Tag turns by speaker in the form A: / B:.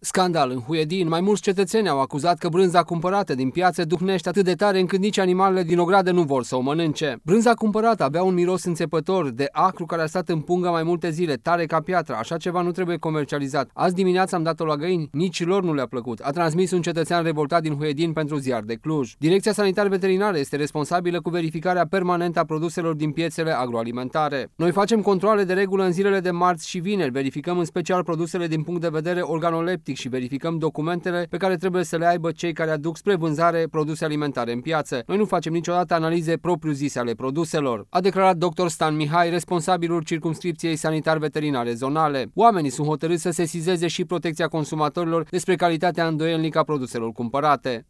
A: Scandal în Huiedin, mai mulți cetățeni au acuzat că brânza cumpărată din piață duhnește atât de tare încât nici animalele din ogradă nu vor să o mănânce. Brânza cumpărată avea un miros înțepător de acru care a stat în punga mai multe zile, tare ca piatra, așa ceva nu trebuie comercializat. Azi dimineața am dat-o la găini, nici lor nu le-a plăcut, a transmis un cetățean revoltat din Huiedin pentru ziar de Cluj. Direcția sanitară Veterinară este responsabilă cu verificarea permanentă a produselor din piețele agroalimentare. Noi facem controle de regulă în zilele de marți și vineri, verificăm în special produsele din punct de vedere organoleptic și verificăm documentele pe care trebuie să le aibă cei care aduc spre vânzare produse alimentare în piață. Noi nu facem niciodată analize propriu-zise ale produselor, a declarat dr. Stan Mihai, responsabilul circumscripției sanitar-veterinare zonale. Oamenii sunt hotărâți să sesizeze și protecția consumatorilor despre calitatea îndoielnică a produselor cumpărate.